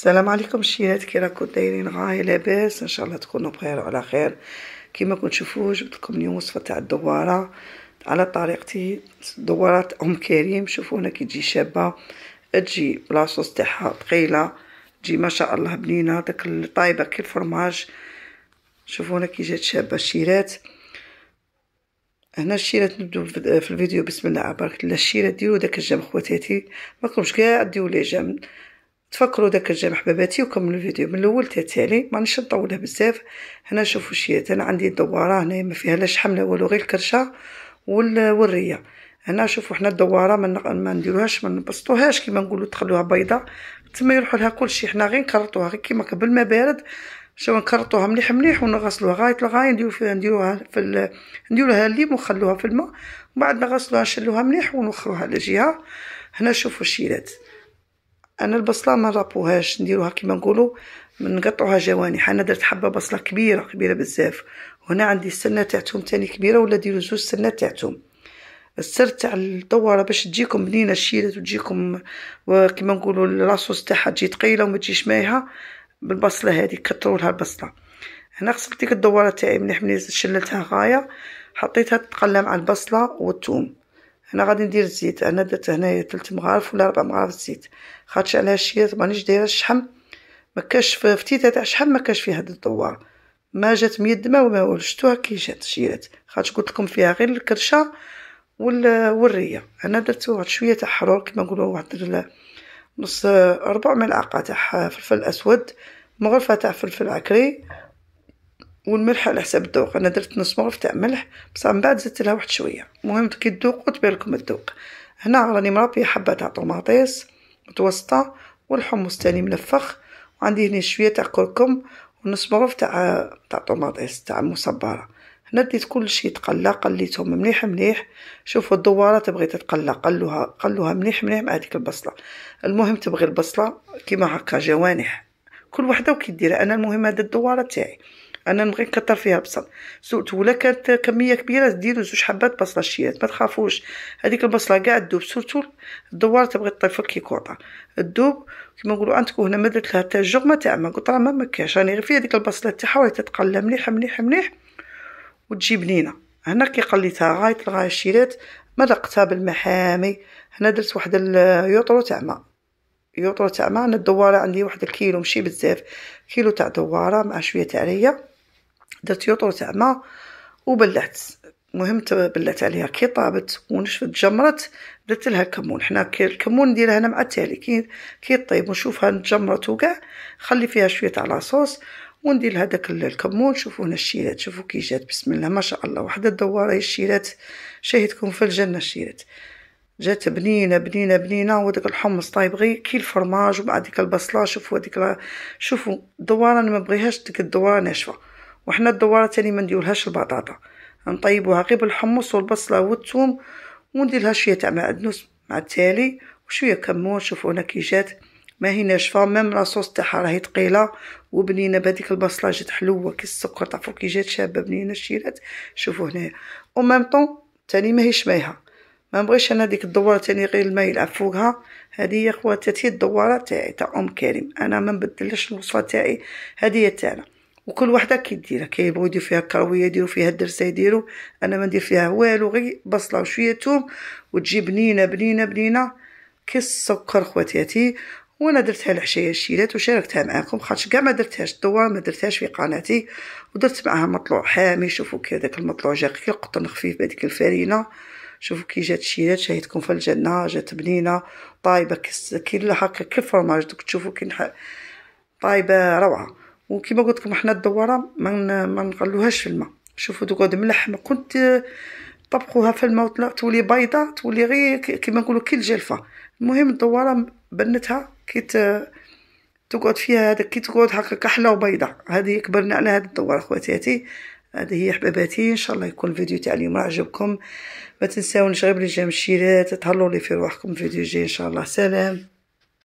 السلام عليكم الشيرات كي راكم دايرين غاية لاباس ان شاء الله تكونوا بخير وعلى خير كنت كتشوفوا جبت لكم اليوم وصفه تاع الدواره على طريقتي دوارات ام كريم شوفوا هنا كي تجي شابه تجي لاصوص تاعها ثقيله تجي ما شاء الله بنينه داك طايبه كي الفرماج شوفوا هنا كي جات شابه الشيرات هنا الشيرات نبدو في الفيديو بسم الله على الله الشيرات ديروا داك الجام خواتاتي ماكمش كاع ديروا لي جام تفكروا داك الجامع حباباتي وكملوا الفيديو من الاول حتى التالي مانيش نطوله بزاف هنا شوفوا شيات انا عندي الدواره هنايا ما فيها لا شحم لا والو غير الكرشه والريه هنا شوفوا حنا الدواره ما ما نديروهاش ما نبسطوهاش كيما نقولوا تخلوها بيضه تما يروحوا لها كل شيء حنا غير نكرطوها غير كيما قبل ما بارد شو نكرطوها مليح مليح ونغسلوها غايه الغايه نديرو فيها نديروها في ال... نديروها الليم ونخلوها في الماء ومن بعد نغسلوها نشلوها مليح ونوخروها على جهه هنا شوفوا الشيلات انا البصله ما نربوهاش نديروها كيما نقولوا نقطعوها جوانح انا درت حبه بصله كبيره كبيره بزاف هنا عندي السنه تاعتهم تاني كبيره ولا ديروا زوج سنات تاعتهم السر تاع الدوره باش تجيكم بنينه الشيلات وتجيكم كيما نقولوا لاصوص تاعها تجي ثقيله وما تجيش مايها بالبصله هذه كثروا لها البصله هنا غسلت ديك الدوره تاعي مليح مليح شللتها غايه حطيتها تتقلى مع البصله والثوم انا غادي ندير الزيت انا درت هنايا ثلث مغارف ولا ربع مغارف زيت خاطرش على الشياط مانيش دايره الشحم ما كاش فتيته تاع الشحم ما كاش فيها هاد الدوار ما جات ميدمه وما والو شتوها كي جات شيات خاطرش قلت لكم فيها غير الكرشه والريه انا درت واحد شويه تاع حرور كما نقولوا واحد نص ربع ملعقه تاع فلفل اسود مغرفه تاع فلفل عكري والملح على حساب الذوق انا درت نص مغرف تاع ملح بصح من بعد زدت لها واحد شويه المهم كي تذوقوا تبان لكم الذوق هنا راني مربي حبه تاع طوماطيس متوسطه والحمص تاني منفخ وعندي هنا شويه تاع كركم ونص مغرف تاع آه، تاع طوماطيس تاع مصبره هنا ديت كل شيء تقلى قليتهم مليح مليح شوفوا الدواره تبغي تتقلى قلوها قلوها مليح مليح مع هذيك البصله المهم تبغي البصله كيما هكا جوانح كل وحده وكي ديرها انا المهم هذا الدواره تاعي انا نبغي نكثر فيها بصل سوت ولا كانت كميه كبيره ديروا زوج حبات بصله شيات ما تخافوش هذيك البصله كاع تذوب سورتو الدوار تبغي تطيب كي الكيكوطا تذوب كيما نقولوا عندكم هنا ما درت لها حتى الجغمه تاع ما قلت راه ما مكاش راني غير في هذيك البصله تاعها وهي تتقلى مليح مليح مليح وتجي بنينه هنا كي قليتها غايه الغايه الشيرات مرقتها بالمحامي هنا درت واحد اليوطرو تاع ما يوطرو تاع ما انا الدواره عندي واحد الكيلو ماشي بزاف كيلو تاع دواره مع شويه تاع ريه درت يوطو زعما وبلعت المهم بلعت عليها كي طابت ونشفت جمرت درت لها الكمون حنا كي الكمون نديرها انا مع التالي كي كي طيب ونشوفها تجمرت وكاع خلي فيها شويه تاع لاصوص وندير لها داك الكمون شوفوا هنا الشيرات شوفوا كي جات بسم الله ما شاء الله وحده الدواره الشيرات شاهدكم في الجنه الشيرات جات بنينه بنينه بنينه وداك الحمص طايب غير كي الفرماج وبعد ديك البصله شوفوا هذيك شوفوا الدواره انا ما بغيهاش ديك الدواره ناشفه وحنا الدواره تاني ما نديرولهاش البطاطا نطيبوها غير بالحمص والبصله والثوم ونديرلها شويه تاع معدنوس مع التالي وشويه كمون شوفوا هنا كي جات ما هي ناشفه ميم لاصوص تاعها راهي ثقيله وبنينه بهذيك البصله جات حلوه كي السكر تعرفوا كي جات شابه بنينه الشيرات شوفوا هنايا او ميم طون تاني ماهيش مايها ما نبغيش انا ديك الدواره تاني غير الماء يلعب فوقها هذه هي خواتاتي الدواره تاعي تاع ام كريم انا ما نبدلش الوصفه تاعي هذه تاعنا وكل وحده كيديرها كيبغيو يديروا فيها الكرويه يديروا فيها الدرسه يديروا انا ما ندير فيها والو غير بصله وشويه توم وتجي بنينه بنينه بنينه كي السكر خواتاتي وانا درتها العشيه الشيلات وشاركتها معاكم خاطرش كاع ما درتهاش الدوار ما درتهاش في قناتي ودرت معاها مطلوع حامي شوفوا كي هذاك المطلوع جا كي القطن خفيف بهذيك الفرينه شوفوا كي جات الشيلات شاهدكم في الجنه جات بنينه طايبه كي هكا كي الفرماج دوك تشوفوا كي طايبه روعه وكيما قلت لكم حنا الدواره ما ما نغلوهاش في الماء شوفوا دوكا الملح ما كنت طبخوها في الماء تولي بيضه تولي غير كيما نقولوا كي الجلفه المهم الدواره بنتها كي تقعد فيها هذا كي تقعد هكا كحله وبيضه هذه كبرنا على هذه الدواره خواتاتي هذه هي حباباتي ان شاء الله يكون الفيديو تاع اليوم راه عجبكم ما تنساونش غير بالجيم جام الشيرات تهلاو لي في روحكم الفيديو الجاي ان شاء الله سلام